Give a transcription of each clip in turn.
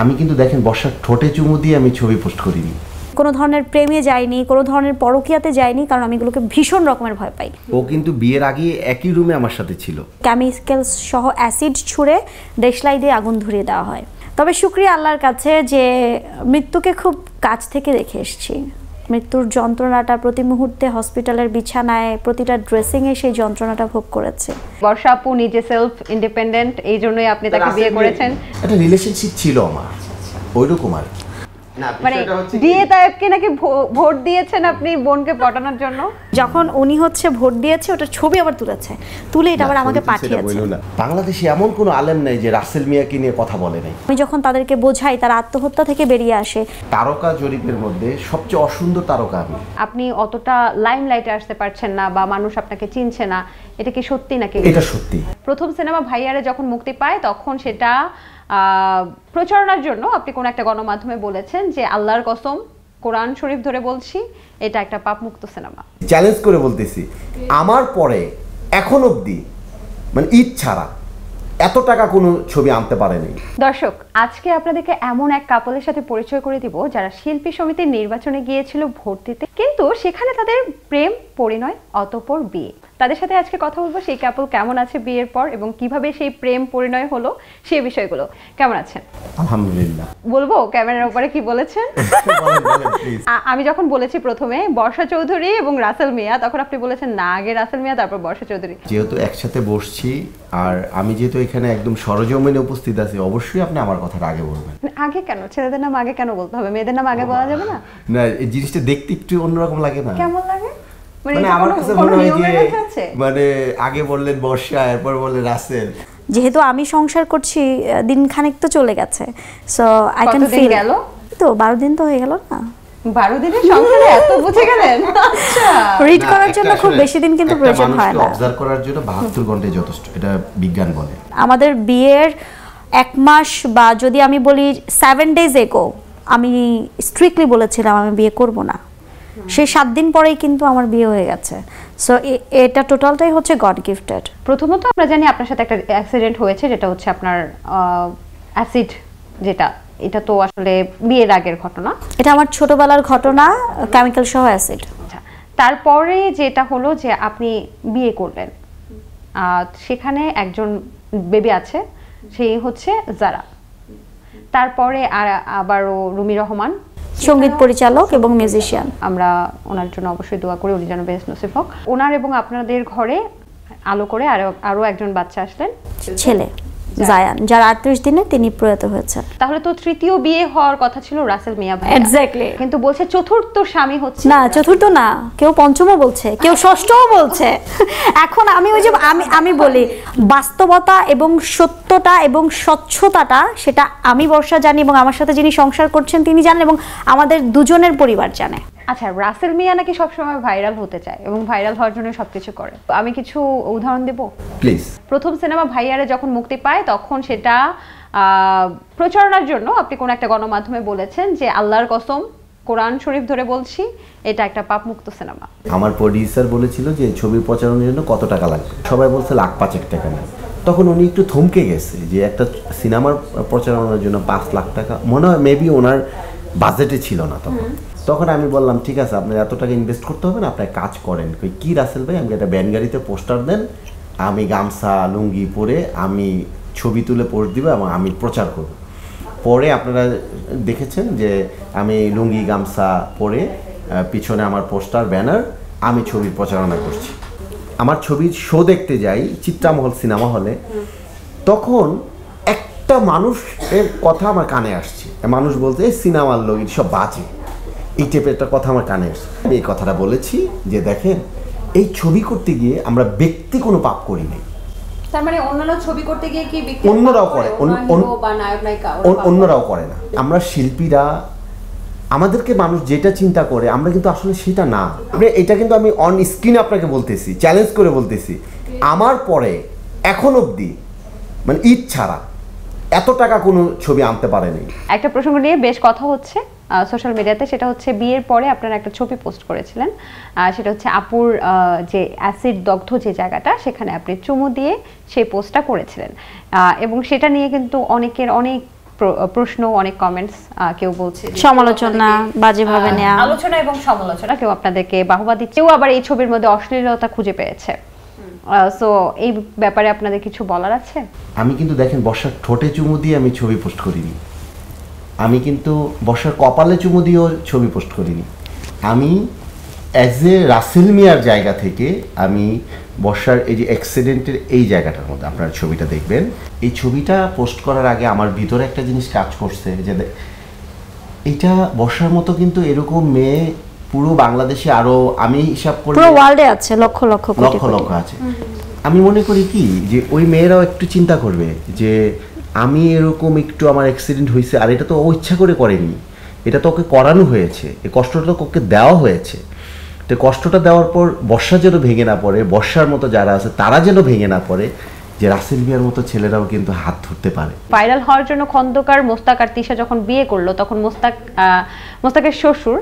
আমি কিন্তু দেখেন বর্ষার ঠোঁটে চুমু দিয়ে আমি ছবি পোস্ট করিনি কোনো ধরনের প্রেমে যায়নি কোনো ধরনের পরকিয়াতে যায়নি কারণ আমি এগুলোকে ভীষণ রকমের ভয় পাই ও কিন্তু বিয়ের আগে একই রুমে আমার সাথে ছিল কেমিক্যাল সহ অ্যাসিড ছুঁড়ে দেশলাই দিয়ে আগুন ধরিয়ে দেওয়া হয় তবে শুক্রিয়া আল্লাহর কাছে যে মৃত্যুকে খুব কাছ থেকে দেখে এসেছি মৃত্যুর যন্ত্রণাটা প্রতি মুহূর্তে হসপিটালের বিছানায় প্রতিটা ড্রেসিংয়ে সেই যন্ত্রণাটা ভোগ করেছে বর্ষা আপু নিজে সেলফ ইন্ডিপেন্ডেন্ট এই জন্যই আপনি তাকে বিয়ে করেছেন একটা রিলেশনশিপ ছিল আমার ওইরকম আর কি মানে তুলে এটা আবার আমাকে আমি যখন তাদেরকে বোঝাই তার আত্মহত্যা থেকে বেরিয়ে আসে তারকা জরিপের মধ্যে সবচেয়ে অসুন্দর তারকা আমি আপনি অতটা লাইটে আসতে পারছেন না বা মানুষ আপনাকে চিনছে না এটা কি সত্যি নাকি এটা সত্যি প্রথম সিনেমা ভাইয়ারে যখন মুক্তি পায় তখন সেটা প্রচারণার জন্য আপনি কোন একটা গণমাধ্যমে বলেছেন যে আল্লাহর কসম কোরআন শরীফ ধরে বলছি এটা একটা পাপমুক্ত সিনেমা চ্যালেঞ্জ করে বলতেছি আমার পরে এখন অবধি মানে ঈদ ছাড়া এত টাকা কোনো ছবি আনতে পারেনি দর্শক আজকে আপনাদেরকে এমন এক কাপলের সাথে পরিচয় করে দিব যারা শিল্পী সমিতির নির্বাচনে গিয়েছিল ভোট দিতে কিন্তু সেখানে তাদের প্রেম পরিণয় অতপর বিয়ে তাদের সাথে আজকে কথা বলবো সেই কাপল কেমন আছে বিয়ের পর এবং কিভাবে সেই প্রেম পরিণয় হলো সেই বিষয়গুলো কেমন আছেন আলহামদুলিল্লাহ বলবো ক্যামেরার উপরে কি বলেছেন আমি যখন বলেছি প্রথমে বর্ষা চৌধুরী এবং রাসেল মিয়া তখন আপনি বলেছেন না আগে রাসেল মিয়া তারপর বর্ষা চৌধুরী যেহেতু একসাথে বসছি আর আমি যেহেতু এখানে একদম সরজমিনে উপস্থিত আছি অবশ্যই আপনি আমার কথাটা আগে বলবেন মানে আগে কেন ছেলেদের নাম আগে কেন বলতে হবে মেয়েদের নাম আগে বলা যাবে না না এই জিনিসটা দেখতে একটু অন্যরকম লাগে না কেমন লাগে মানে, মানে, মানে আগে বললেন বর্ষা এরপর বললেন রাসেল যেহেতু আমি সংসার করছি দিন খানিক তো চলে গেছে সো আই ক্যান ফিল গেল তো 12 দিন তো হয়ে গেল না 12 সংসারে এত বুঝে গেলেন আচ্ছা রিড করার জন্য খুব বেশি দিন কিন্তু প্রয়োজন হয় না অবজার্ভ করার জন্য 72 যথেষ্ট এটা বিজ্ঞান বলে আমাদের বিয়ের এক মাস বা যদি আমি বলি 7 ডেজ এগো আমি স্ট্রিক্টলি বলেছিলাম আমি বিয়ে করব না সেই সাত দিন পরেই কিন্তু আমার বিয়ে হয়ে গেছে সো এটা টোটালটাই হচ্ছে গড গিফটেড প্রথমত আমরা জানি আপনার সাথে একটা অ্যাক্সিডেন্ট হয়েছে যেটা হচ্ছে আপনার অ্যাসিড যেটা এটা তো আসলে বিয়ের আগের ঘটনা এটা আমার ছোটবেলার ঘটনা কেমিক্যাল সহ অ্যাসিড আচ্ছা, তারপরে যেটা হলো যে আপনি বিয়ে করলেন সেখানে একজন বেবি আছে সেই হচ্ছে জারা তারপরে আর আবারও রুমি রহমান সঙ্গীত পরিচালক এবং মিউজিশিয়ান আমরা ওনার জন্য অবশ্যই দোয়া করি উনি যেন বেশ নসিব হোক ওনার এবং আপনাদের ঘরে আলো করে আরো আরো একজন বাচ্চা আসলেন ছেলে জায়ান যার আটত্রিশ দিনে তিনি প্রয়াত হয়েছে তাহলে তো তৃতীয় বিয়ে হওয়ার কথা ছিল রাসেল মিয়া ভাই এক্স্যাক্টলি কিন্তু বলছে চতুর্থ স্বামী হচ্ছে না চতুর্থ না কেউ পঞ্চমও বলছে কেউ ষষ্ঠও বলছে এখন আমি ওই যে আমি আমি বলি বাস্তবতা এবং সত্যটা এবং স্বচ্ছতাটা সেটা আমি বর্ষা জানি এবং আমার সাথে যিনি সংসার করছেন তিনি জানেন এবং আমাদের দুজনের পরিবার জানে আচ্ছা রাসেল মিয়া নাকি সবসময় ভাইরাল হতে চায় এবং ভাইরাল হওয়ার জন্য সবকিছু করে আমি কিছু উদাহরণ দেব প্লিজ প্রথম সিনেমা ভাইয়ারে যখন মুক্তি পায় তখন সেটা প্রচারণার জন্য আপনি কোনো একটা গণমাধ্যমে বলেছেন যে আল্লাহর কসম কোরআন শরীফ ধরে বলছি এটা একটা পাপমুক্ত সিনেমা আমার প্রডিউসার বলেছিল যে ছবি প্রচারণের জন্য কত টাকা লাগবে সবাই বলছে লাখ পাঁচেক টাকা না তখন উনি একটু থমকে গেছে যে একটা সিনেমার প্রচারণার জন্য পাঁচ লাখ টাকা মনে হয় মেবি ওনার বাজেটে ছিল না তখন তখন আমি বললাম ঠিক আছে আপনার এত টাকা ইনভেস্ট করতে হবে না আপনার কাজ করেন কি রাসেল ভাই আমি একটা ব্যান গাড়িতে পোস্টার দেন আমি গামছা লুঙ্গি পরে আমি ছবি তুলে পোস্ট দিব এবং আমি প্রচার করব পরে আপনারা দেখেছেন যে আমি লুঙ্গি গামছা পরে পিছনে আমার পোস্টার ব্যানার আমি ছবি প্রচারণা করছি আমার ছবির শো দেখতে যাই চিত্রামহল সিনেমা হলে তখন একটা মানুষের কথা আমার কানে আসছে মানুষ বলতে সিনেমার লোক সব বাজে এই টাইপের একটা কথা আমার কানে এসছে এই কথাটা বলেছি যে দেখেন এই ছবি করতে গিয়ে আমরা ব্যক্তি কোনো পাপ করি নাই তার মানে অন্যান্য ছবি করতে গিয়ে অন্যরাও করে অন্যরাও করে না আমরা শিল্পীরা আমাদেরকে মানুষ যেটা চিন্তা করে আমরা কিন্তু আসলে সেটা না এটা কিন্তু আমি অন স্ক্রিন আপনাকে বলতেছি চ্যালেঞ্জ করে বলতেছি আমার পরে এখন অবধি মানে ঈদ এত টাকা কোনো ছবি আনতে পারেনি একটা প্রসঙ্গ নিয়ে বেশ কথা হচ্ছে সোশ্যাল মিডিয়াতে সেটা হচ্ছে বিয়ের পরে আপনারা একটা ছবি পোস্ট করেছিলেন সেটা হচ্ছে আপুর যে অ্যাসিড দগ্ধ যে জায়গাটা সেখানে আপনি চুমু দিয়ে সেই পোস্টটা করেছিলেন এবং সেটা নিয়ে কিন্তু অনেকের অনেক প্রশ্ন অনেক কমেন্টস কেউ বলছে সমালোচনা বাজেভাবে নেওয়া আলোচনা এবং সমালোচনা কেউ আপনাদেরকে বাহবা কেউ আবার এই ছবির মধ্যে অশ্লীলতা খুঁজে পেয়েছে সো এই ব্যাপারে আপনাদের কিছু বলার আছে আমি কিন্তু দেখেন বর্ষার ঠোঁটে চুমু দিয়ে আমি ছবি পোস্ট করিনি আমি কিন্তু বর্ষার কপালে চুমু দিয়েও ছবি পোস্ট করিনি আমি অ্যাজ এ রাসেল মিয়ার জায়গা থেকে আমি বর্ষার এই যে অ্যাক্সিডেন্টের এই জায়গাটার মধ্যে আপনার ছবিটা দেখবেন এই ছবিটা পোস্ট করার আগে আমার ভিতরে একটা জিনিস কাজ করছে যে এটা বর্ষার মতো কিন্তু এরকম মেয়ে পুরো বাংলাদেশে আরো আমি হিসাব করি ওয়ার্ল্ডে আছে লক্ষ লক্ষ লক্ষ লক্ষ আছে আমি মনে করি কি যে ওই মেয়েরাও একটু চিন্তা করবে যে আমি এরকম একটু আমার অ্যাক্সিডেন্ট হয়েছে আর এটা তো ও ইচ্ছা করে করেনি এটা তো ওকে করানো হয়েছে এই কষ্টটা তো ওকে দেওয়া হয়েছে তো কষ্টটা দেওয়ার পর বর্ষা যেন ভেঙে না পড়ে বর্ষার মতো যারা আছে তারা যেন ভেঙে না পড়ে যে রাসেল মিয়ার মতো ছেলেরাও কিন্তু হাত ধরতে পারে ভাইরাল হওয়ার জন্য খন্দকার মোস্তাক আর তিশা যখন বিয়ে করলো তখন মোস্তাক মোস্তাকের শ্বশুর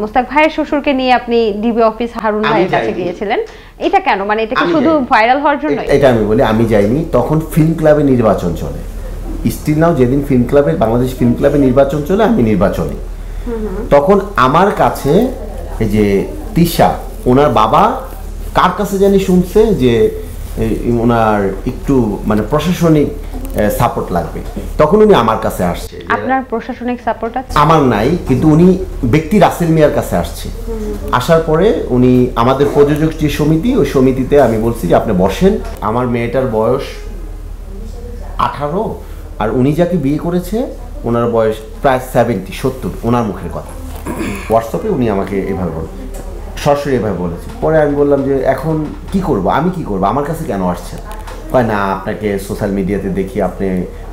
মুস্তাক ভাইয়ের শ্বশুরকে নিয়ে আপনি ডিবি অফিস হারুন ভাইয়ের কাছে গিয়েছিলেন এটা কেন মানে এটা কি শুধু ভাইরাল হওয়ার জন্য এটা আমি বলি আমি যাইনি তখন ফিল্ম ক্লাবে নির্বাচন চলে স্টিল নাও যেদিন ফিল্ম ক্লাবে বাংলাদেশ ফিল্ম ক্লাবে নির্বাচন চলে আমি নির্বাচনে তখন আমার কাছে এই যে তিশা ওনার বাবা কার কাছে জানি শুনছে যে ওনার একটু মানে প্রশাসনিক সাপোর্ট লাগবে তখন উনি আমার কাছে আসছে আপনার প্রশাসনিক সাপোর্ট আছে আমার নাই কিন্তু উনি ব্যক্তি রাসেল মিয়ার কাছে আসছে আসার পরে উনি আমাদের প্রযোজক যে সমিতি ওই সমিতিতে আমি বলছি যে আপনি বসেন আমার মেয়েটার বয়স আঠারো আর উনি যাকে বিয়ে করেছে ওনার বয়স প্রায় সেভেন্টি সত্তর ওনার মুখের কথা হোয়াটসঅ্যাপে উনি আমাকে এভাবে বলেন সরাসরি এভাবে বলেছে পরে আমি বললাম যে এখন কি করব আমি কি করব আমার কাছে কেন আসছে না কয় না আপনাকে সোশ্যাল মিডিয়াতে দেখি আপনি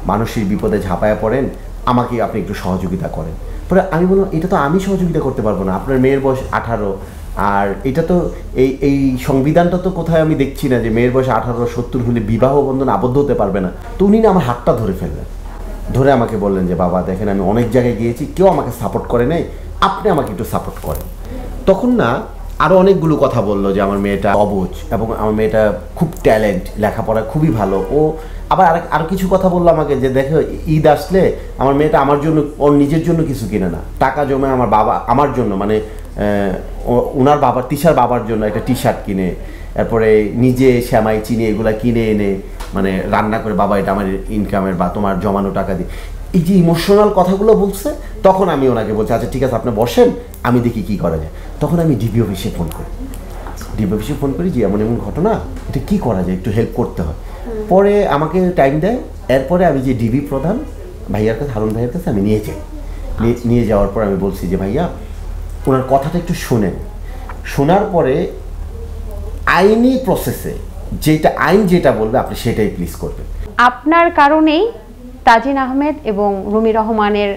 মানুষের বিপদে ঝাঁপায় পড়েন আমাকে আপনি একটু সহযোগিতা করেন পরে আমি বললাম এটা তো আমি সহযোগিতা করতে পারবো না আপনার মেয়ের বয়স আঠারো আর এটা তো এই এই সংবিধানটা তো কোথায় আমি দেখছি না যে মেয়ের বয়স আঠারো সত্তর হলে বিবাহ বন্ধন আবদ্ধ হতে পারবে না তো উনি না আমার হাতটা ধরে ফেললেন ধরে আমাকে বললেন যে বাবা দেখেন আমি অনেক জায়গায় গিয়েছি কেউ আমাকে সাপোর্ট করে নাই আপনি আমাকে একটু সাপোর্ট করেন তখন না আরও অনেকগুলো কথা বললো যে আমার মেয়েটা অবুজ এবং আমার মেয়েটা খুব ট্যালেন্ট লেখাপড়া খুবই ভালো ও আবার আর আরও কিছু কথা বললো আমাকে যে দেখো ঈদ আসলে আমার মেয়েটা আমার জন্য ওর নিজের জন্য কিছু কিনে না টাকা জমে আমার বাবা আমার জন্য মানে ওনার বাবার তিশার বাবার জন্য একটা টি শার্ট কিনে তারপরে নিজে শ্যামাই চিনি এগুলো কিনে এনে মানে রান্না করে বাবা এটা আমার ইনকামের বা তোমার জমানো টাকা দিয়ে এই যে ইমোশনাল কথাগুলো বলছে তখন আমি ওনাকে বলছি আচ্ছা ঠিক আছে আপনি বসেন আমি দেখি কি করা যায় তখন আমি ডিবি অফিসে ফোন করি ডিবি অফিসে ফোন করি যে এমন এমন ঘটনা এটা কি করা যায় একটু হেল্প করতে হয় পরে আমাকে টাইম দেয় এরপরে আমি যে ডিবি প্রধান ভাইয়ার কাছে হারুন ভাইয়ের কাছে আমি নিয়ে যাই আচ্ছা। নিয়ে যাওয়ার পর আমি বলছি যে ভাইয়া ওনার কথাটা একটু শোনেন শোনার পরে আইনি প্রসেসে যেটা আইন যেটা বলবে আপনি সেটাই প্লিজ করবেন আপনার কারণেই তাজিন আহমেদ এবং রুমি রহমানের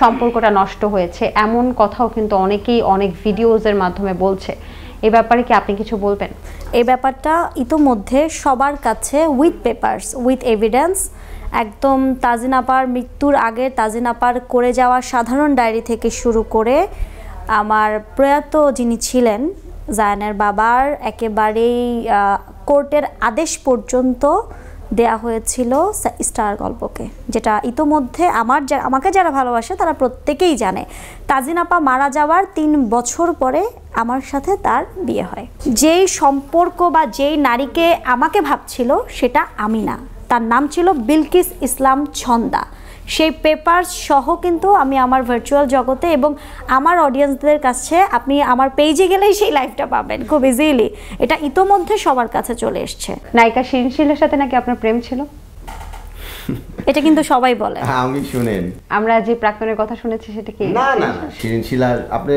সম্পর্কটা নষ্ট হয়েছে এমন কথাও কিন্তু অনেকেই অনেক ভিডিওজের মাধ্যমে বলছে এ ব্যাপারে কি আপনি কিছু বলবেন এই ব্যাপারটা ইতোমধ্যে সবার কাছে উইথ পেপার্স উইথ এভিডেন্স একদম তাজিনাপার মৃত্যুর আগে তাজিনাপার করে যাওয়া সাধারণ ডায়েরি থেকে শুরু করে আমার প্রয়াত যিনি ছিলেন জায়নের বাবার একেবারেই কোর্টের আদেশ পর্যন্ত দেয়া হয়েছিল স্টার গল্পকে যেটা ইতোমধ্যে আমার যা আমাকে যারা ভালোবাসে তারা প্রত্যেকেই জানে তাজিনাপা আপা মারা যাওয়ার তিন বছর পরে আমার সাথে তার বিয়ে হয় যেই সম্পর্ক বা যেই নারীকে আমাকে ভাবছিল সেটা আমি না তার নাম ছিল বিলকিস ইসলাম ছন্দা সেই পেপারস সহ কিন্তু আমি আমার ভার্চুয়াল জগতে এবং আমার অডিয়েন্সদের কাছে আপনি আমার পেজে গেলেই সেই লাইফটা পাবেন খুব ইজিলি এটা ইতোমধ্যে সবার কাছে চলে এসছে নায়িকা শিনশিলের সাথে নাকি আপনার প্রেম ছিল এটা কিন্তু সবাই বলে হ্যাঁ, আমি শুনেন আমরা যে প্রাক্তনের কথা শুনেছি সেটা কি না না শিনশিলা আপনি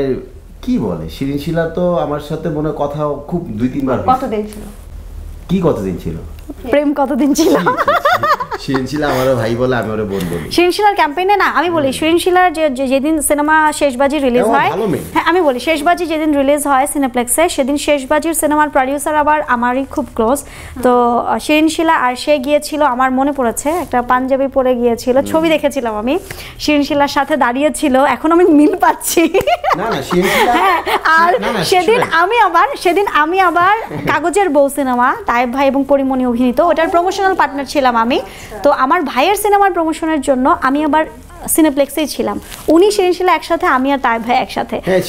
কি বলে শিরিনশিলা তো আমার সাথে মনে কথা খুব দুই তিনবার কতদিন ছিল কি কতদিন ছিল প্রেম কতদিন ছিল শিরিনশিলা আমারও ভাই বলে আমি ওরে বোন বলি শিরিনশিলার ক্যাম্পেইনে না আমি বলি শিরিনশিলার যে যেদিন সিনেমা শেষবাজি রিলিজ হয় হ্যাঁ আমি বলি শেষবাজি যেদিন রিলিজ হয় সিনেপ্লেক্সে সেদিন শেষবাজির সিনেমার প্রডিউসার আবার আমারই খুব ক্লোজ তো শিরিনশিলা আর সে গিয়েছিল আমার মনে পড়েছে একটা পাঞ্জাবি পরে গিয়েছিল ছবি দেখেছিলাম আমি শিরিনশিলার সাথে দাঁড়িয়েছিল এখন আমি মিল পাচ্ছি হ্যাঁ আর সেদিন আমি আবার সেদিন আমি আবার কাগজের বউ সিনেমা তায়েব ভাই এবং পরিমণি অভিনীত ওটার প্রমোশনাল পার্টনার ছিলাম আমি তো আমার ভাইয়ের সিনেমার প্রমোশনের জন্য আমি আবার সিনেপ্লেক্সেই ছিলাম উনি সিনশিলা একসাথে আমি আর তার ভাই একসাথে হ্যাঁ,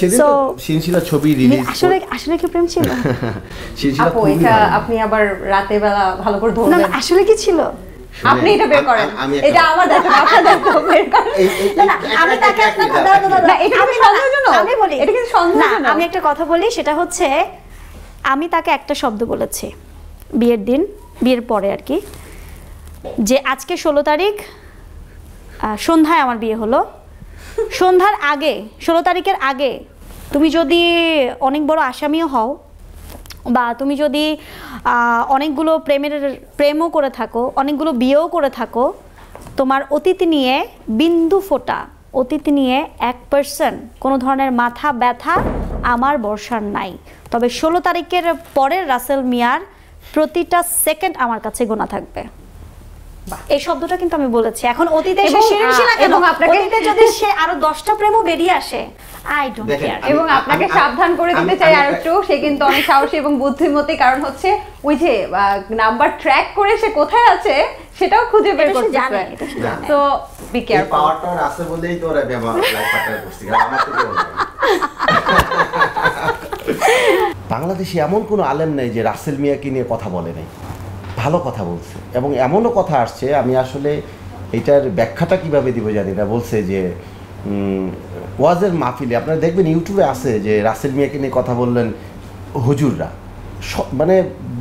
ছবি রিলিজ আসলে আসলে কি প্রেম ছিল এটা আপনি আবার রাতে বেলা ভালো করে ধরবেন না আসলে কি ছিল আপনি এটা বের করেন এটা আমার দেখা আপনার বের করেন না আমি তাকে এটা আমি আমি বলি এটা আমি একটা কথা বলি সেটা হচ্ছে আমি তাকে একটা শব্দ বলেছি বিয়ের দিন বিয়ের পরে আর কি যে আজকে ষোলো তারিখ সন্ধ্যায় আমার বিয়ে হলো সন্ধ্যার আগে ষোলো তারিখের আগে তুমি যদি অনেক বড় আসামিও হও বা তুমি যদি অনেকগুলো প্রেমের প্রেমও করে থাকো অনেকগুলো বিয়েও করে থাকো তোমার অতীত নিয়ে বিন্দু ফোটা অতীত নিয়ে এক পার্সন কোনো ধরনের মাথা ব্যথা আমার বর্ষার নাই তবে ষোলো তারিখের পরের রাসেল মিয়ার প্রতিটা সেকেন্ড আমার কাছে গোনা থাকবে এই শব্দটা কিন্তু আমি বলেছি এখন অতীতে এসে শিরিনশিলা কেন আপনাকে অতীতে যদি সে আরো 10টা প্রেমও বেরিয়ে আসে আই ডোন্ট কেয়ার এবং আপনাকে সাবধান করে দিতে চাই আর একটু সে কিন্তু অনেক সাহসী এবং বুদ্ধিমতী কারণ হচ্ছে ওই যে নাম্বার ট্র্যাক করে সে কোথায় আছে সেটাও খুঁজে বের করতে জানে তো বি কেয়ারফুল পাওয়ারটা আছে বলেই তো ওরা ব্যবহার লাইফটা করছি আমার তো বাংলাদেশে এমন কোনো আলেম নেই যে রাসেল মিয়াকে নিয়ে কথা বলে নাই ভালো কথা বলছে এবং এমনও কথা আসছে আমি আসলে এটার ব্যাখ্যাটা কিভাবে দিব জানি না বলছে যে ওয়াজের মাহফিলে আপনারা দেখবেন ইউটিউবে আছে যে রাসেল মিয়াকে নিয়ে কথা বললেন হুজুররা মানে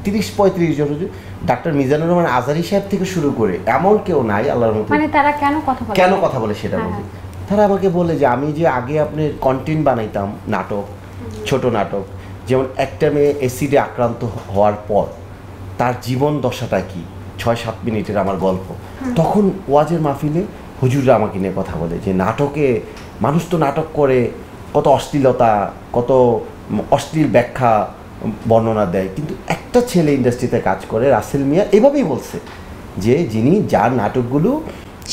তিরিশ পঁয়ত্রিশ জন হুজুর ডাক্তার মিজানুর রহমান আজারি সাহেব থেকে শুরু করে এমন কেউ নাই আল্লাহর মতো মানে তারা কেন কথা কেন কথা বলে সেটা হ্যাঁ, বলছি হ্যাঁ। তারা আমাকে বলে যে আমি যে আগে আপনি কন্টেন্ট বানাইতাম নাটক ছোট নাটক যেমন একটা মেয়ে অ্যাসিডে আক্রান্ত হওয়ার পর তার জীবন দশাটা কি ছয় সাত মিনিটের আমার গল্প তখন ওয়াজের মাহফিলে হুজুররা আমাকে নিয়ে কথা বলে যে নাটকে মানুষ তো নাটক করে কত অশ্লীলতা কত অশ্লীল ব্যাখ্যা বর্ণনা দেয় কিন্তু একটা ছেলে ইন্ডাস্ট্রিতে কাজ করে রাসেল মিয়া এভাবেই বলছে যে যিনি যার নাটকগুলো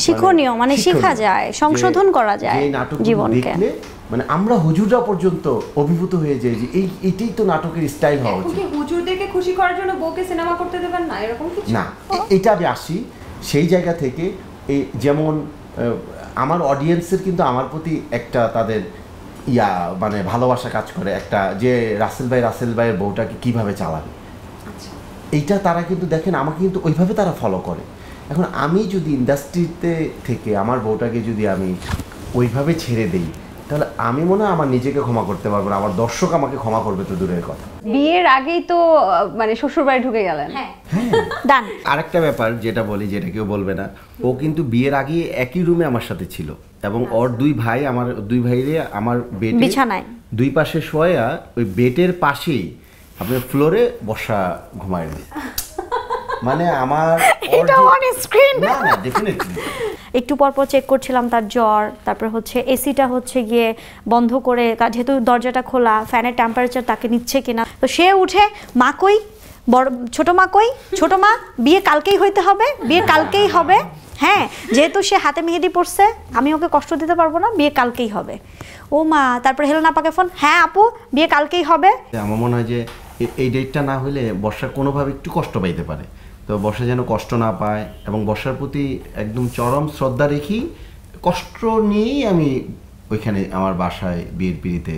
শিক্ষণীয় মানে শেখা যায় সংশোধন করা যায় নাটক দেখলে মানে আমরা হুজুররা পর্যন্ত অভিভূত হয়ে যাই যে এই এটাই তো নাটকের স্টাইল হওয়া উচিত হুজুরদেরকে খুশি করার জন্য বউকে সিনেমা করতে দেবেন না এরকম কিছু না এটা আমি আসি সেই জায়গা থেকে এই যেমন আমার অডিয়েন্সের কিন্তু আমার প্রতি একটা তাদের ইয়া মানে ভালোবাসা কাজ করে একটা যে রাসেল ভাই রাসেল ভাইয়ের বউটাকে কীভাবে চালাবে আচ্ছা। এইটা তারা কিন্তু দেখেন আমাকে কিন্তু ওইভাবে তারা ফলো করে এখন আমি যদি ইন্ডাস্ট্রিতে থেকে আমার বউটাকে যদি আমি ওইভাবে ছেড়ে দিই তাহলে আমি মনে হয় আমার নিজেকে ক্ষমা করতে পারবো না আমার দর্শক আমাকে ক্ষমা করবে তো দূরের কথা বিয়ের আগেই তো মানে শ্বশুর বাড়ি ঢুকে গেলেন হ্যাঁ, হ্যাঁ। আরেকটা ব্যাপার যেটা বলি যেটা কেউ বলবে না ও কিন্তু বিয়ের আগে একই রুমে আমার সাথে ছিল এবং আচ্ছা। ওর দুই ভাই আমার দুই ভাইরে আমার বেডে বিছানায় দুই পাশে শোয়া ওই বেটের পাশেই আপনার ফ্লোরে বসা ঘুমায় মানে আমার এটা অন স্ক্রিন না না একটু পর পর চেক করছিলাম তার জ্বর তারপর হচ্ছে এসিটা হচ্ছে গিয়ে বন্ধ করে তার যেহেতু দরজাটা খোলা ফ্যানের টেম্পারেচার তাকে নিচ্ছে কিনা তো সে উঠে মা কই বড় ছোট মা কই ছোট মা বিয়ে কালকেই হইতে হবে বিয়ে কালকেই হবে হ্যাঁ যেহেতু সে হাতে মেহেদি পড়ছে আমি ওকে কষ্ট দিতে পারবো না বিয়ে কালকেই হবে ও মা তারপর হেলেন আপাকে ফোন হ্যাঁ আপু বিয়ে কালকেই হবে আমার মনে হয় যে এই ডেটটা না হলে বর্ষা কোনোভাবে একটু কষ্ট পাইতে পারে তো বর্ষা যেন কষ্ট না পায় এবং বর্ষার প্রতি একদম চরম শ্রদ্ধা রেখি কষ্ট নিয়েই আমি ওইখানে আমার বাসায় বিয়ের পিড়িতে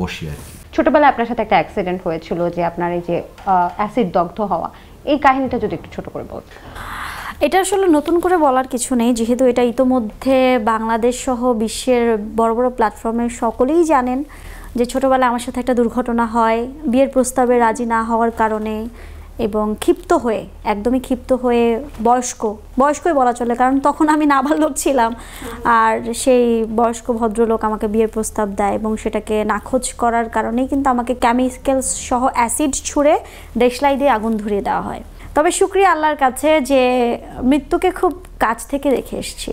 বসি আর কি ছোটবেলায় আপনার সাথে একটা অ্যাক্সিডেন্ট হয়েছিল যে আপনার এই যে অ্যাসিড দগ্ধ হওয়া এই কাহিনীটা যদি একটু ছোট করে বল এটা আসলে নতুন করে বলার কিছু নেই যেহেতু এটা ইতোমধ্যে বাংলাদেশ সহ বিশ্বের বড় বড় প্ল্যাটফর্মে সকলেই জানেন যে ছোটোবেলায় আমার সাথে একটা দুর্ঘটনা হয় বিয়ের প্রস্তাবে রাজি না হওয়ার কারণে এবং ক্ষিপ্ত হয়ে একদমই ক্ষিপ্ত হয়ে বয়স্ক বয়স্কই বলা চলে কারণ তখন আমি নাবালক ছিলাম আর সেই বয়স্ক ভদ্রলোক আমাকে বিয়ের প্রস্তাব দেয় এবং সেটাকে নাখোঁজ করার কারণেই কিন্তু আমাকে কেমিক্যাল সহ অ্যাসিড ছুঁড়ে দেশলাই দিয়ে আগুন ধরিয়ে দেওয়া হয় তবে শুক্রিয়া আল্লাহর কাছে যে মৃত্যুকে খুব কাছ থেকে দেখে এসছি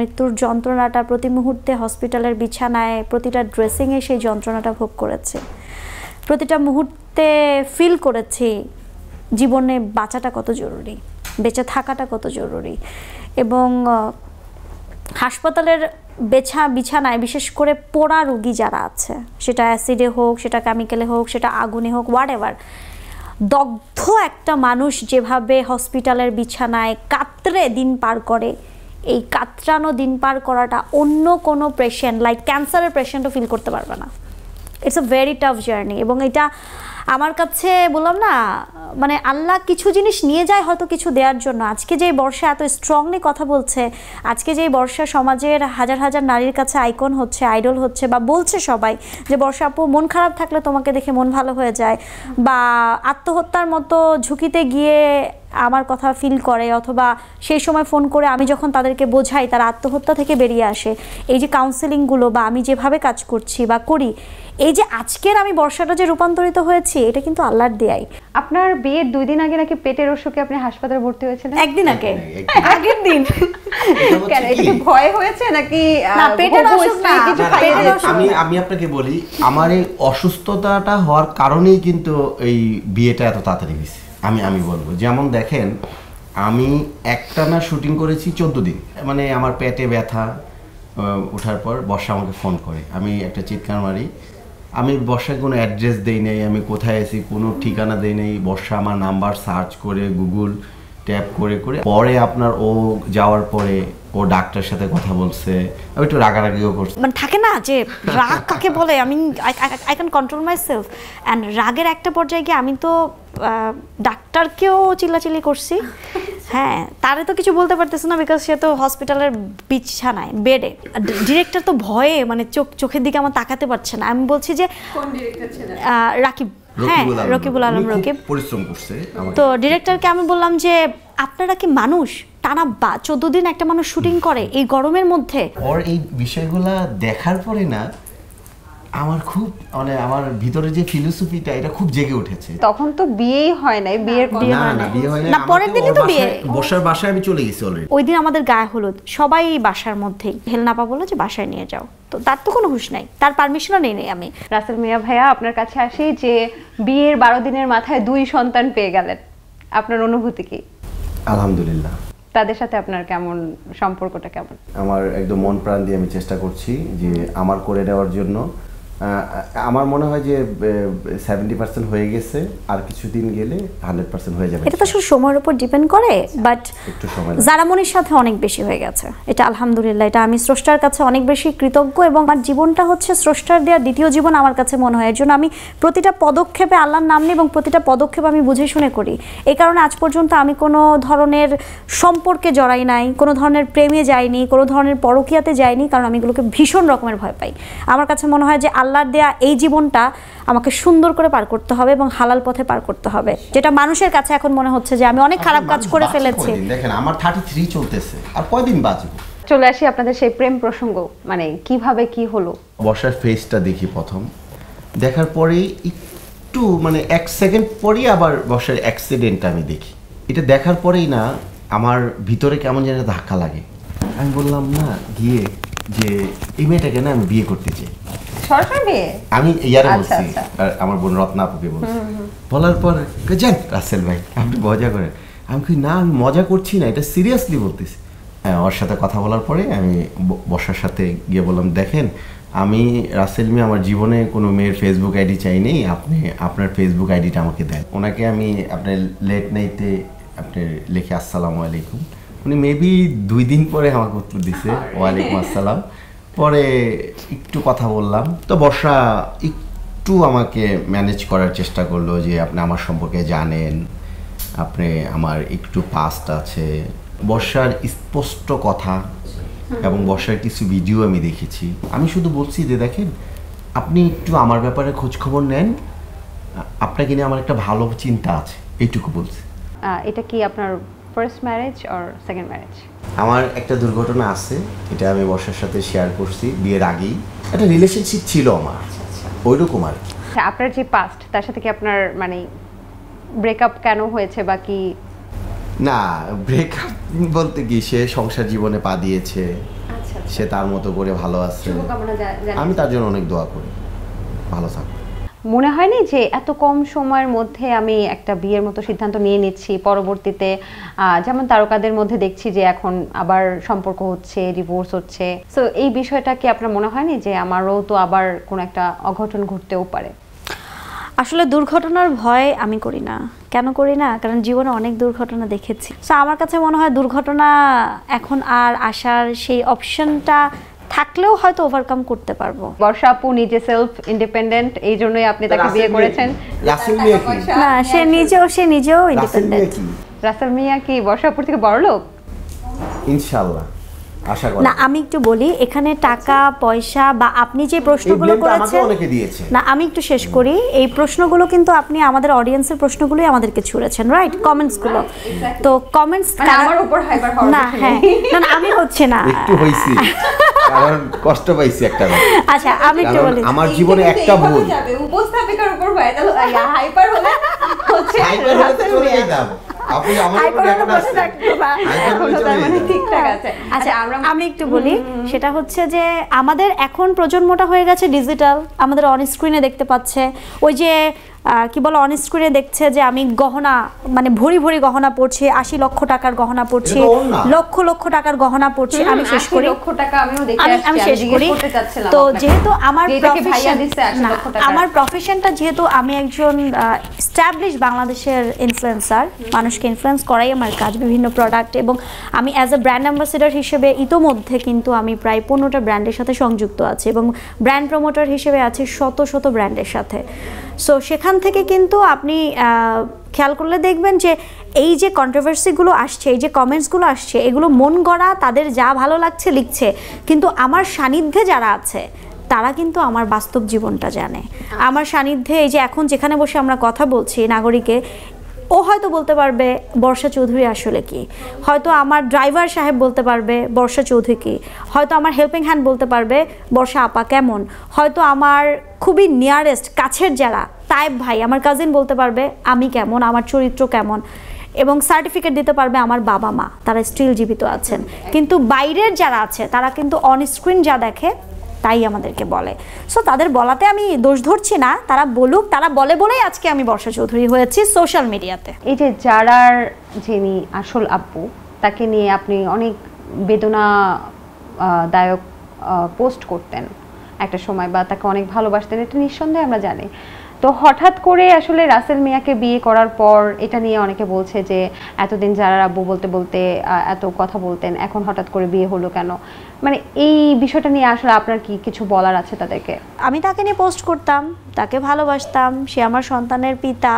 মৃত্যুর যন্ত্রণাটা প্রতি মুহূর্তে হসপিটালের বিছানায় প্রতিটা ড্রেসিংয়ে সেই যন্ত্রণাটা ভোগ করেছে প্রতিটা মুহূর্তে ফিল করেছি জীবনে বাঁচাটা কত জরুরি বেঁচে থাকাটা কত জরুরি এবং হাসপাতালের বেছা বিছানায় বিশেষ করে পোড়া রুগী যারা আছে সেটা অ্যাসিডে হোক সেটা কেমিক্যালে হোক সেটা আগুনে হোক হোয়াট এভার দগ্ধ একটা মানুষ যেভাবে হসপিটালের বিছানায় কাতরে দিন পার করে এই কাতরানো দিন পার করাটা অন্য কোনো পেশেন্ট লাইক ক্যান্সারের পেশেন্টও ফিল করতে পারবে না it's a very tough journey এবং এটা আমার কাছে বললাম না মানে আল্লাহ কিছু জিনিস নিয়ে যায় হয়তো কিছু দেওয়ার জন্য আজকে যে বর্ষা এত স্ট্রংলি কথা বলছে আজকে যে বর্ষা সমাজের হাজার হাজার নারীর কাছে আইকন হচ্ছে আইডল হচ্ছে বা বলছে সবাই যে বর্ষা আপু মন খারাপ থাকলে তোমাকে দেখে মন ভালো হয়ে যায় বা আত্মহত্যার মতো ঝুঁকিতে গিয়ে আমার কথা ফিল করে অথবা সেই সময় ফোন করে আমি যখন তাদেরকে বোঝাই তারা আত্মহত্যা থেকে বেরিয়ে আসে এই যে কাউন্সেলিংগুলো বা আমি যেভাবে কাজ করছি বা করি এই যে আজকের আমি বর্ষাটা যে রূপান্তরিত হয়েছে এটা কিন্তু আল্লাহর দেয়াই আপনার বিয়ের দুই দিন আগে নাকি পেটের অসুখে আপনি হাসপাতালে ভর্তি হয়েছিলেন একদিন আগে আগের দিন কেন এটা কি ভয় হয়েছে নাকি পেটের অসুখ আমি আমি আপনাকে বলি আমার এই অসুস্থতাটা হওয়ার কারণেই কিন্তু এই বিয়েটা এত তাড়াতাড়ি হয়েছে আমি আমি বলবো যেমন দেখেন আমি একটা না শুটিং করেছি চোদ্দ দিন মানে আমার পেটে ব্যথা ওঠার পর বর্ষা আমাকে ফোন করে আমি একটা চিৎকার মারি আমি বর্ষায় কোনো অ্যাড্রেস দেই নাই আমি কোথায় আছি কোনো ঠিকানা দেই নাই বর্ষা আমার নাম্বার সার্চ করে গুগল ট্যাপ করে করে পরে আপনার ও যাওয়ার পরে ও ডাক্তারের সাথে কথা বলছে আমি একটু রাগারাগিও করছে মানে থাকে না যে রাগ কাকে বলে আমি I can control myself and রাগের একটা পর্যায়ে গিয়ে আমি তো ডাক্তারকেও চিল্লাচিল্লি করছি হ্যাঁ তারে তো কিছু বলতে পারতেছে না বিকজ সে তো হসপিটালের বিছানায় বেডে ডিরেক্টর তো ভয়ে মানে চোখ চোখের দিকে আমার তাকাতে পারছে না আমি বলছি যে রাকিব হ্যাঁ রকিবুল আলম রকিব পরিশ্রম করছে তো ডিরেক্টরকে আমি বললাম যে আপনারা কি মানুষ টানা বা চোদ্দ দিন একটা মানুষ শুটিং করে এই গরমের মধ্যে ওর এই বিষয়গুলা দেখার পরে না আমার খুব মানে আমার ভিতরে যে ফিলোসফিটা এটা খুব জেগে উঠেছে তখন তো বিয়েই হয় নাই বিয়ের বিয়ে হয় না পরের দিনই তো বিয়ে বসার বাসায় আমি চলে গেছি অলরেডি ওই দিন আমাদের গায়ে হলুদ সবাই এই বাসার মধ্যেই হেলনাপা বললো যে বাসায় নিয়ে যাও তো তার তো কোনো হুশ নাই তার পারমিশনও নেই আমি রাসেল মিয়া ভাইয়া আপনার কাছে আসি যে বিয়ের বারো দিনের মাথায় দুই সন্তান পেয়ে গেলেন আপনার অনুভূতি কি আলহামদুলিল্লাহ তাদের সাথে আপনার কেমন সম্পর্কটা কেমন আমার একদম মন প্রাণ দিয়ে আমি চেষ্টা করছি যে আমার করে দেওয়ার জন্য আমার মনে হয় যে সেভেন্টি পার্সেন্ট হয়ে গেছে আর কিছুদিন গেলে হান্ড্রেড পার্সেন্ট হয়ে যাবে এটা তো শুধু সময়ের উপর ডিপেন্ড করে বাট একটু সময় মনের সাথে অনেক বেশি হয়ে গেছে এটা আলহামদুলিল্লাহ এটা আমি স্রষ্টার কাছে অনেক বেশি কৃতজ্ঞ এবং আমার জীবনটা হচ্ছে স্রষ্টার দেওয়া দ্বিতীয় জীবন আমার কাছে মনে হয় এর জন্য আমি প্রতিটা পদক্ষেপে আল্লাহর নাম নিই এবং প্রতিটা পদক্ষেপ আমি বুঝে শুনে করি এই কারণে আজ পর্যন্ত আমি কোনো ধরনের সম্পর্কে জড়াই নাই কোনো ধরনের প্রেমে যাইনি কোনো ধরনের পরকিয়াতে যাইনি কারণ আমি এগুলোকে ভীষণ রকমের ভয় পাই আমার কাছে মনে হয় যে আল্লাহ আল্লাহর দেয়া এই জীবনটা আমাকে সুন্দর করে পার করতে হবে এবং হালাল পথে পার করতে হবে যেটা মানুষের কাছে এখন মনে হচ্ছে যে আমি অনেক খারাপ কাজ করে ফেলেছি দেখেন আমার 33 চলতেছে আর কয়দিন বাঁচবো চলে আসি আপনাদের সেই প্রেম প্রসঙ্গ মানে কিভাবে কি হলো বর্ষার ফেসটা দেখি প্রথম দেখার পরেই একটু মানে এক সেকেন্ড পরেই আবার বর্ষার অ্যাক্সিডেন্ট আমি দেখি এটা দেখার পরেই না আমার ভিতরে কেমন যেন ধাক্কা লাগে আমি বললাম না গিয়ে যে এই মেয়েটাকে না আমি বিয়ে করতে চাই আমি ইয়ারে আচ্ছা, বলছি আচ্ছা। আমার বোন রত্না আপুকে বলছি বলার পর যান রাসেল ভাই আপনি মজা করেন আমি না আমি মজা করছি না এটা সিরিয়াসলি বলতেছি হ্যাঁ ওর সাথে কথা বলার পরে আমি বসার সাথে গিয়ে বললাম দেখেন আমি রাসেল মি আমার জীবনে কোনো মেয়ের ফেসবুক আইডি চাইনি আপনি আপনার ফেসবুক আইডিটা আমাকে দেন ওনাকে আমি আপনার লেট নাইটে আপনি লিখে আসসালামু আলাইকুম উনি মেবি দুই দিন পরে আমাকে উত্তর দিছে ওয়ালাইকুম আসসালাম পরে একটু কথা বললাম তো বর্ষা একটু আমাকে ম্যানেজ করার চেষ্টা করলো যে আপনি আমার সম্পর্কে জানেন আপনি আমার একটু পাস্ট আছে বর্ষার স্পষ্ট কথা এবং বর্ষার কিছু ভিডিও আমি দেখেছি আমি শুধু বলছি যে দেখেন আপনি একটু আমার ব্যাপারে খোঁজখবর নেন আপনাকে নিয়ে আমার একটা ভালো চিন্তা আছে এইটুকু বলছি এটা কি আপনার first marriage or second marriage আমার একটা দুর্ঘটনা আছে এটা আমি বর্ষার সাথে শেয়ার করছি বিয়ের আগেই একটা রিলেশনশিপ ছিল আমার আচ্ছা, আচ্ছা। ওইরকম আর কি আচ্ছা, আপনার যে পাস্ট তার সাথে কি আপনার মানে ব্রেকআপ কেন হয়েছে বা কি না ব্রেকআপ বলতে কি সে সংসার জীবনে পা দিয়েছে সে তার মতো করে ভালো আছে আমি তার জন্য অনেক দোয়া করি ভালো থাকবো মনে হয়নি যে এত কম সময়ের মধ্যে আমি একটা বিয়ের মতো সিদ্ধান্ত নিয়ে নিচ্ছি পরবর্তীতে যেমন তারকাদের মধ্যে দেখছি যে এখন আবার সম্পর্ক হচ্ছে ডিভোর্স হচ্ছে সো এই বিষয়টা কি আপনার মনে হয়নি যে আমারও তো আবার কোনো একটা অঘটন ঘটতেও পারে আসলে দুর্ঘটনার ভয় আমি করি না কেন করি না কারণ জীবনে অনেক দুর্ঘটনা দেখেছি সো আমার কাছে মনে হয় দুর্ঘটনা এখন আর আসার সেই অপশনটা থাকলেও হয়তো ওভারকাম করতে পারবো বর্ষা আপু নিজে সেলফ ইন্ডিপেন্ডেন্ট এই জন্যই আপনি তাকে বিয়ে করেছেন না সে নিজেও সে নিজেও ইন্ডিপেন্ডেন্ট রাসেল মিয়া কি বর্ষাপুর থেকে বড় লোক ইনশাআল্লাহ না আমি একটু বলি এখানে টাকা পয়সা বা আপনি যে প্রশ্নগুলো করেছেন না আমি একটু শেষ করি এই প্রশ্নগুলো কিন্তু আপনি আমাদের অডিয়েন্সের প্রশ্নগুলোই আমাদেরকে ছুঁড়েছেন রাইট কমেন্টস গুলো তো মানে কমেন্টস আমার উপর না হ্যাঁ না আমি হচ্ছে না একটু হইছি আমার কষ্ট পাইছি একটা আচ্ছা আমি একটু বলি আমার জীবনে একটা ভুল উপস্থাপিকার উপর হাইপার আচ্ছা, হলে হচ্ছে হাইপার হলে চলে যেতাম আচ্ছা, মানে আচ্ছা, আমি একটু বলি সেটা হচ্ছে যে আমাদের এখন প্রজন্মটা হয়ে গেছে ডিজিটাল আমাদের অন স্ক্রিনে দেখতে পাচ্ছে ওই যে কি বলো অন স্ক্রিনে দেখছে যে আমি গহনা মানে ভরি ভরি গহনা পড়ছি আশি লক্ষ টাকার গহনা পড়ছি লক্ষ লক্ষ টাকার গহনা পড়ছি আমি শেষ করি লক্ষ টাকা আমি শেষ করি তো যেহেতু আমার আমার প্রফেশনটা যেহেতু আমি একজন স্ট্যাবলিশ বাংলাদেশের ইনফ্লুয়েন্সার মানুষকে ইনফ্লুয়েন্স করাই আমার কাজ বিভিন্ন প্রোডাক্ট এবং আমি অ্যাজ এ ব্র্যান্ড অ্যাম্বাসেডার হিসেবে ইতোমধ্যে কিন্তু আমি প্রায় পনেরোটা ব্র্যান্ডের সাথে সংযুক্ত আছি এবং ব্র্যান্ড প্রমোটার হিসেবে আছি শত শত ব্র্যান্ডের সাথে সো সেখান থেকে কিন্তু আপনি খেয়াল করলে দেখবেন যে এই যে কন্ট্রোভার্সিগুলো আসছে এই যে কমেন্টসগুলো আসছে এগুলো মন গড়া তাদের যা ভালো লাগছে লিখছে কিন্তু আমার সান্নিধ্যে যারা আছে তারা কিন্তু আমার বাস্তব জীবনটা জানে আচ্ছা। আমার সান্নিধ্যে এই যে এখন যেখানে বসে আমরা কথা বলছি নাগরিকে ও হয়তো বলতে পারবে বর্ষা চৌধুরী আসলে কি হয়তো আমার ড্রাইভার সাহেব বলতে পারবে বর্ষা চৌধুরী কি হয়তো আমার হেল্পিং হ্যান্ড বলতে পারবে বর্ষা আপা কেমন হয়তো আমার খুবই নিয়ারেস্ট কাছের যারা তাইব ভাই আমার কাজিন বলতে পারবে আমি কেমন আমার চরিত্র কেমন এবং সার্টিফিকেট দিতে পারবে আমার বাবা মা তারা স্টিল জীবিত আছেন কিন্তু বাইরের যারা আছে তারা কিন্তু অন স্ক্রিন যা দেখে তাই আমাদেরকে বলে সো তাদের বলাতে আমি দোষ ধরছি না তারা বলুক তারা বলে বলেই আজকে আমি বর্ষা চৌধুরী হয়েছি সোশ্যাল মিডিয়াতে এই যে যারার যিনি আসল আব্বু তাকে নিয়ে আপনি অনেক বেদনা দায়ক পোস্ট করতেন একটা সময় বা তাকে অনেক ভালোবাসতেন এটা নিঃসন্দেহে আমরা জানি তো হঠাৎ করে আসলে রাসেল মিয়াকে বিয়ে করার পর এটা নিয়ে অনেকে বলছে যে এতদিন যারা আব্বু বলতে বলতে এত কথা বলতেন এখন হঠাৎ করে বিয়ে হলো কেন মানে এই বিষয়টা নিয়ে আসলে আপনার কি কিছু বলার আছে তাদেরকে আমি তাকে নিয়ে পোস্ট করতাম তাকে ভালোবাসতাম সে আমার সন্তানের পিতা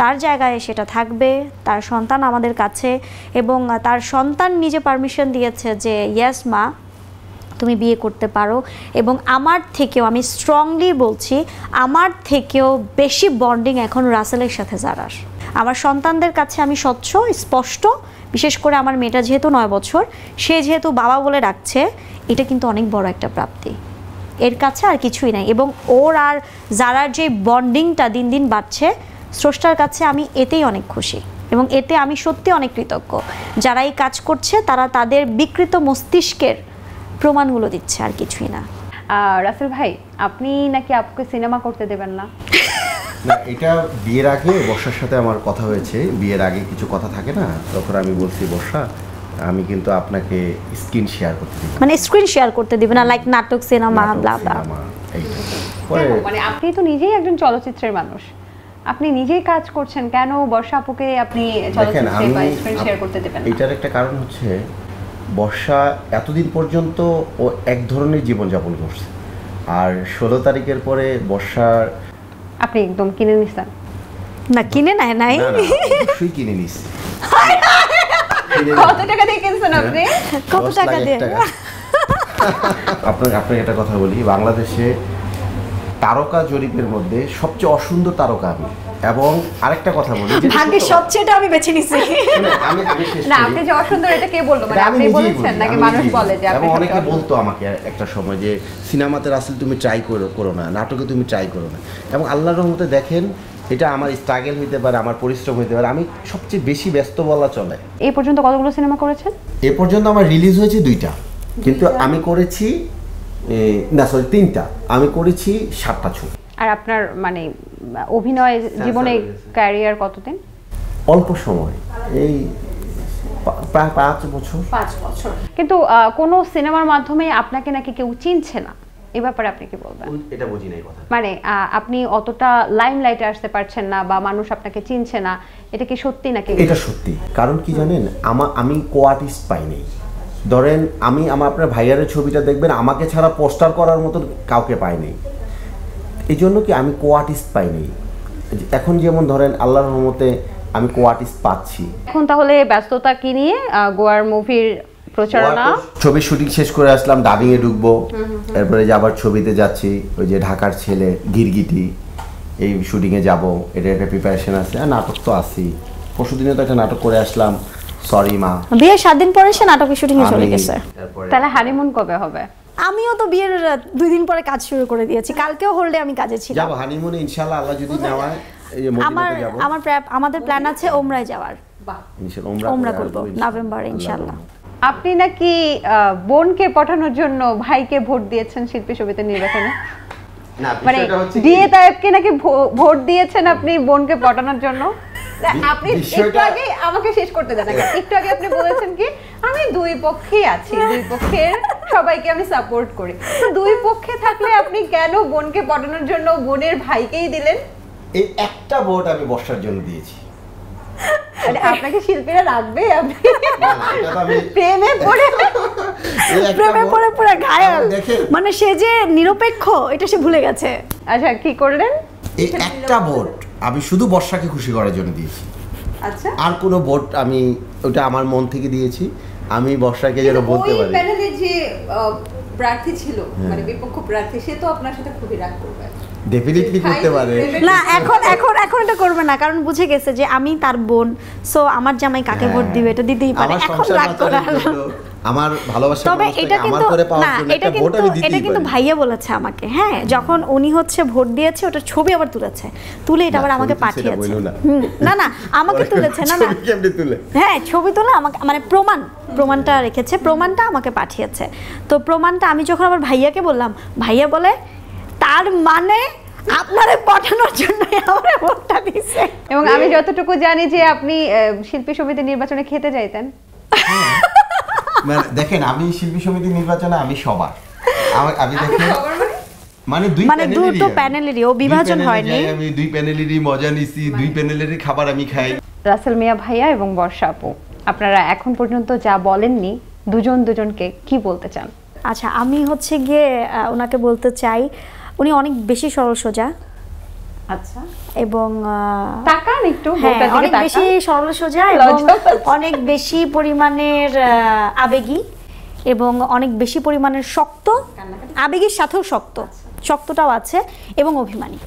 তার জায়গায় সেটা থাকবে তার সন্তান আমাদের কাছে এবং তার সন্তান নিজে পারমিশন দিয়েছে যে ইয়াস মা তুমি বিয়ে করতে পারো এবং আমার থেকেও আমি স্ট্রংলি বলছি আমার থেকেও বেশি বন্ডিং এখন রাসেলের সাথে জারার আমার সন্তানদের কাছে আমি স্বচ্ছ স্পষ্ট বিশেষ করে আমার মেয়েটা যেহেতু নয় বছর সে যেহেতু বাবা বলে ডাকছে এটা কিন্তু অনেক বড় একটা প্রাপ্তি এর কাছে আর কিছুই নাই এবং ওর আর যারার যে বন্ডিংটা দিন দিন বাড়ছে স্রষ্টার কাছে আমি এতেই অনেক খুশি এবং এতে আমি সত্যি অনেক কৃতজ্ঞ যারা এই কাজ করছে তারা তাদের বিকৃত মস্তিষ্কের প্রমাণগুলো দিচ্ছে আর কিছুই না রাসেল ভাই আপনি নাকি আপকে সিনেমা করতে দেবেন না না এটা বিয়ের আগে বর্ষার সাথে আমার কথা হয়েছে বিয়ের আগে কিছু কথা থাকে না তখন আমি বলছি বর্ষা আমি কিন্তু আপনাকে স্ক্রিন শেয়ার করতে দিব মানে স্ক্রিন শেয়ার করতে দিবেন না লাইক নাটক সিনেমা ব্লা ব্লা মানে আপনি তো নিজেই একজন চলচ্চিত্রের মানুষ আপনি নিজেই কাজ করছেন কেন বর্ষা আপুকে আপনি চলচ্চিত্রে স্ক্রিন শেয়ার করতে দেবেন এটার একটা কারণ হচ্ছে বর্ষা এতদিন পর্যন্ত ও এক ধরনের জীবনযাপন করছে আর ষোলো তারিখের পরে বর্ষার আপনি একদম কিনে নিছেন না কিনে নেয় নাই অবশ্যই কিনে নিস কত টাকা দিয়ে কিনছেন আপনি হ্যাঁ, কত টাকা দিয়ে আপনাকে আপনাকে একটা কথা বলি বাংলাদেশে তারকা জরিপের মধ্যে সবচেয়ে অসুন্দর তারকা আমি এবং আরেকটা কথা বলি ভাগ্যের সবচেয়েটা আমি বেছে নিছি না আপনি যে অসুন্দর এটা কে বললো মানে আপনি বলেছেন নাকি মানুষ বলে যে আপনি অনেকে বলতো আমাকে একটা সময় যে সিনেমাতে আসলে তুমি ট্রাই করো করো না নাটকে তুমি ট্রাই করো না এবং আল্লাহর রহমতে দেখেন এটা আমার স্ট্রাগল হইতে পারে আমার পরিশ্রম হইতে পারে আমি সবচেয়ে বেশি ব্যস্ত বলা চলে এ পর্যন্ত কতগুলো সিনেমা করেছেন এ পর্যন্ত আমার রিলিজ হয়েছে দুইটা কিন্তু আমি করেছি না সরি তিনটা আমি করেছি সাতটা ছবি আর আপনার মানে অভিনয় জীবনে ক্যারিয়ার কতদিন অল্প সময় এই প্রায় পাঁচ বছর পাঁচ বছর কিন্তু কোনো সিনেমার মাধ্যমে আপনাকে নাকি কেউ চিনছে না এ ব্যাপারে আপনি কি বলবেন এটা বুঝি নাই কথা মানে আপনি অতটা আসতে পারছেন না বা মানুষ আপনাকে চিনছে না এটা কি সত্যি নাকি এটা সত্যি কারণ কি জানেন আমার আমি কো পাইনি ধরেন আমি আমার আপনার ভাইয়ারের ছবিটা দেখবেন আমাকে ছাড়া পোস্টার করার মতো কাউকে পাইনি এই জন্য কি আমি কো আর্টিস্ট পাইনি এখন যেমন ধরেন আল্লাহর রহমতে আমি কোয়ার্টিস্ট পাচ্ছি এখন তাহলে ব্যস্ততা কি নিয়ে গোয়ার মুভির প্রচারণা ছবির শুটিং শেষ করে আসলাম ডাবিং এ ঢুকবো এরপরে আবার ছবিতে যাচ্ছি ওই যে ঢাকার ছেলে গিরগিটি এই শুটিংয়ে যাব এটা একটা প্রিপারেশন আছে আর নাটক তো আছি পরশু দিনে তো একটা নাটক করে আসলাম সরি মা বিয়ের সাত দিন পরে সে নাটকের শুটিংয়ে চলে গেছে তাহলে হানিমুন কবে হবে আমিও তো বিয়ের দুই দিন পরে কাজ শুরু করে দিয়েছি কালকেও হোল্ডে আমি কাজে ছিলাম যাব হানিমুনে ইনশাআল্লাহ আল্লাহ যদি নেওয়ায় আমার আমার আমাদের প্ল্যান আছে ওমরায় যাওয়ার ওমরা করব নভেম্বরে ইনশাআল্লাহ আপনি নাকি বোনকে পাঠানোর জন্য ভাইকে ভোট দিয়েছেন শিল্পী সমিতির নির্বাচনে মানে ডিএ তায়েবকে পটানোর জন্য আমাকে শেষ করতে দেন আচ্ছা, একটু আগে আপনি বলেছেন কি আমি দুই পক্ষে আছি দুই পক্ষের সবাইকে আমি সাপোর্ট করি তো দুই পক্ষে থাকলে আপনি কেন বোনকে পটানোর জন্য বোনের ভাইকেই দিলেন এই একটা ভোট আমি বর্ষার জন্য দিয়েছি মানে আপনাকে শিল্পীরা রাখবে প্রেমে পড়ে প্রেমে পড়ে পুরো ঘায়াল মানে সে যে নিরপেক্ষ এটা সে ভুলে গেছে আচ্ছা কি করলেন এই একটা ভোট আমি শুধু বর্ষাকে খুশি করার জন্য দিয়েছি আচ্ছা আর কোনো ভোট আমি ওটা আমার মন থেকে দিয়েছি আমি বর্ষাকে যেন বলতে পারি প্যানেলে যে প্রার্থী ছিল হ্যাঁ। মানে বিপক্ষ প্রার্থী সে তো আপনার সাথে খুবই রাগ করবে ডেফিনেটলি করতে পারে না এখন এখন এখন এটা করবে না কারণ বুঝে গেছে যে আমি তার বোন সো আমার জামাই কাকে হ্যাঁ। ভোট দিবে এটা দিতেই পারে এখন রাগ করে আমার ভালোবাসা তবে এটা কিন্তু না এটা কিন্তু এটা কিন্তু ভাইয়া বলেছে আমাকে হ্যাঁ যখন উনি হচ্ছে ভোট দিয়েছে ওটা ছবি আবার তুলেছে তুলে এটা আবার আমাকে পাঠিয়েছে না না আমাকে তুলেছে না না হ্যাঁ ছবি তুলে আমাকে মানে প্রমাণ প্রমাণটা রেখেছে প্রমাণটা আমাকে পাঠিয়েছে তো প্রমাণটা আমি যখন আমার ভাইয়াকে বললাম ভাইয়া বলে তার মানে আপনারে পাঠানোর জন্য আমরা ভোটটা দিছে এবং আমি যতটুকু জানি যে আপনি শিল্পী সমিতি নির্বাচনে খেতে যাইতেন হ্যাঁ। মানে দেখেন আমি শিল্পী সমিতি নির্বাচনে আমি সবার আমি দেখেন মানে? মানে আপনারা এখন পর্যন্ত যা বলেননি দুজন দুজনকে কি বলতে চান আচ্ছা আমি হচ্ছে গিয়ে ওনাকে বলতে চাই উনি অনেক বেশি সরল সোজা আচ্ছা। হ্যাঁ, অনেক বেশি পরিমাণের আবেগী এবং অনেক বেশি পরিমাণের শক্ত আবেগের সাথেও শক্ত আচ্ছা। শক্তটাও আছে এবং অভিমানী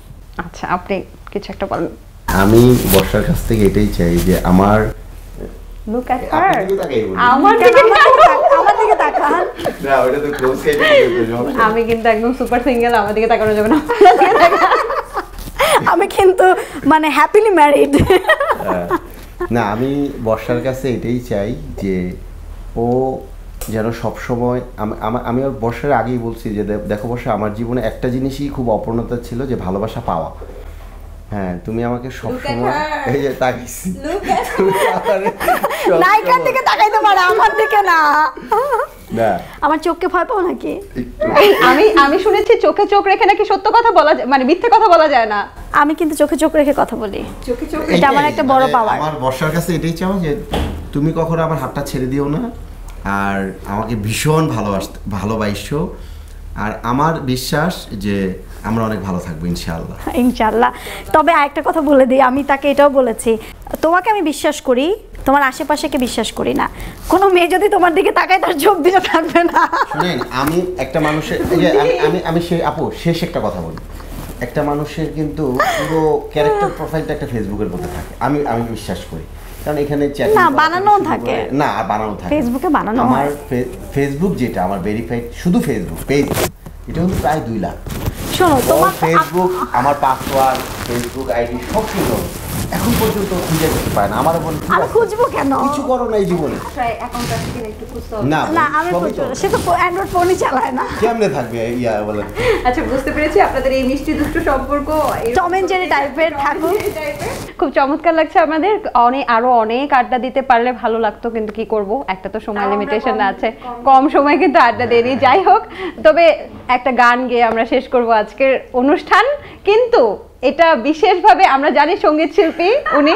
আচ্ছা আপনি কিছু একটা বলেন আমি বর্ষার কাছ থেকে এটাই চাই যে আমার লুক অ্যাট হার আমার দিকে আমার দিকে তাকান না ওটা তো ক্লোজ আমি কিন্তু একদম সুপার সিঙ্গেল আমার দিকে তাকানো যাবে না আমি কিন্তু মানে হ্যাপিলি ম্যারিড না আমি বর্ষার কাছে এটাই চাই যে ও যেন সবসময় আমি ওর বর্ষার আগেই বলছি যে দেখো বর্ষা আমার জীবনে একটা জিনিসই খুব অপূর্ণতা ছিল যে ভালোবাসা পাওয়া হ্যাঁ তুমি আমাকে সবসময় এই যে তাকিয়েছি নায়িকার দিকে তাকাইতে পারে আমার দিকে না আমার চোখকে ভয় পাও নাকি আমি আমি শুনেছি চোখে চোখ রেখে নাকি সত্য কথা বলা যায় মানে মিথ্যে কথা বলা যায় না আমি কিন্তু চোখে চোখ রেখে কথা বলি চোখে চোখ এটা আমার একটা বড় পাওয়ার আমার বর্ষার কাছে এটাই চাও যে তুমি কখনো আমার হাতটা ছেড়ে দিও না আর আমাকে ভীষণ ভালোবাসতে ভালোবাসো আর আমার বিশ্বাস যে আমরা অনেক ভালো থাকবো ইনশাল্লাহ ইনশাল্লাহ তবে আরেকটা কথা বলে দিই আমি তাকে এটাও বলেছি তোমাকে আমি বিশ্বাস করি তোমার আশেপাশেকে বিশ্বাস করি না কোন মেয়ে যদি তোমার দিকে তাকায় তার চোখ দিয়ে থাকবে না শুনেন আমি একটা মানুষের আমি আমি সে আপু শেষ একটা কথা বলি একটা মানুষের কিন্তু পুরো ক্যারেক্টার প্রোফাইলটা একটা ফেসবুকের মধ্যে থাকে আমি আমি বিশ্বাস করি কারণ এখানে চ্যাট না বানানো থাকে না আর বানানো থাকে ফেসবুকে বানানো আমার ফেসবুক যেটা আমার ভেরিফাইড শুধু ফেসবুক পেজ এটা হলো প্রায় দুই লাখ শোনো তোমার ফেসবুক আমার পাসওয়ার্ড ফেসবুক আইডি সব কিছু এখন পর্যন্ত খুঁজে পেতে পায় না আমার বোন আমি খুঁজব কেন কিছু করো না এই জীবনে আচ্ছা, না আমি সে তো অ্যান্ড্রয়েড ফোনই চালায় না কেমনে থাকবে ইয়া আচ্ছা বুঝতে পেরেছি আপনাদের এই মিষ্টি দুষ্ট সম্পর্ক টম এন্ড জেরি টাইপের থাকুক খুব চমৎকার লাগছে আমাদের অনেক আরো অনেক আড্ডা দিতে পারলে ভালো লাগতো কিন্তু কি করব একটা তো সময় লিমিটেশন আছে কম সময় কিন্তু আড্ডা হ্যাঁ, দেয়নি হ্যাঁ। যাই হোক তবে একটা গান গেয়ে আমরা শেষ করব আজকের অনুষ্ঠান কিন্তু এটা বিশেষভাবে আমরা জানি সঙ্গীত শিল্পী উনি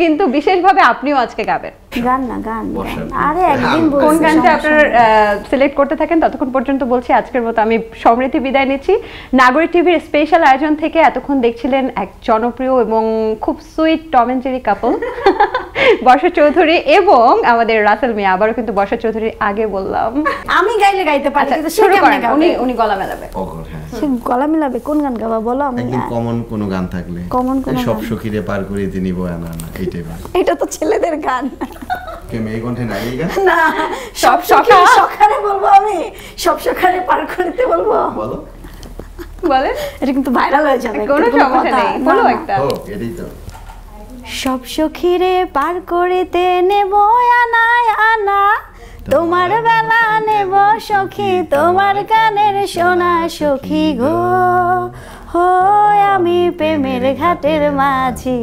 কিন্তু বিশেষভাবে আপনিও আজকে গাবেন গান না গান আরে হ্যাঁ, একদিন হ্যাঁ। কোন গানটা আপনার সিলেক্ট করতে থাকেন ততক্ষণ পর্যন্ত বলছি আজকের মতো আমি সমৃদ্ধি বিদায় নিচ্ছি নাগরিক টিভির স্পেশাল আয়োজন থেকে এতক্ষণ দেখছিলেন এক জনপ্রিয় এবং খুব sweet Tom Jerry couple Barsha Chowdhury এবং আমাদের রাসেল মিয়া আবারও কিন্তু বর্ষা চৌধুরী আগে বললাম আমি গাইলে গাইতে পারি আচ্ছা, উনি উনি গলা মেলাবে হ্যাঁ। সে গলা মেলাবে কোন গান গাবা বলো কমন কোন গান থাকলে সব পার করে এটা তো ছেলেদের গান কে মেয়ে কণ্ঠে নায়িকা না সব সখা সখারে বলবো আমি সব সখারে পার করতে বলবো বলো বলে এটা কিন্তু ভাইরাল হয়ে যাবে কোনো সমস্যা নেই বলো একটা ও এটাই তো সব সখীরে পার করিতে নেব আনায় আনা তোমার বেলা নেব সখী তোমার কানের সোনা সখী গো হো আমি প্রেমের ঘাটের মাঝি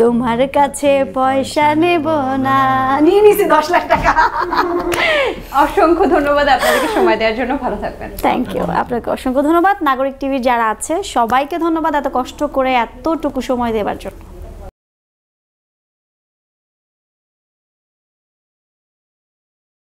তোমার কাছে পয়সা নেব না নিয়ে নিছি দশ লাখ টাকা অসংখ্য ধন্যবাদ আপনাদেরকে সময় দেওয়ার জন্য ভালো থাকবেন থ্যাংক ইউ আপনাকে অসংখ্য ধন্যবাদ নাগরিক টিভির যারা আছে সবাইকে ধন্যবাদ এত কষ্ট করে এতটুকু সময় দেওয়ার জন্য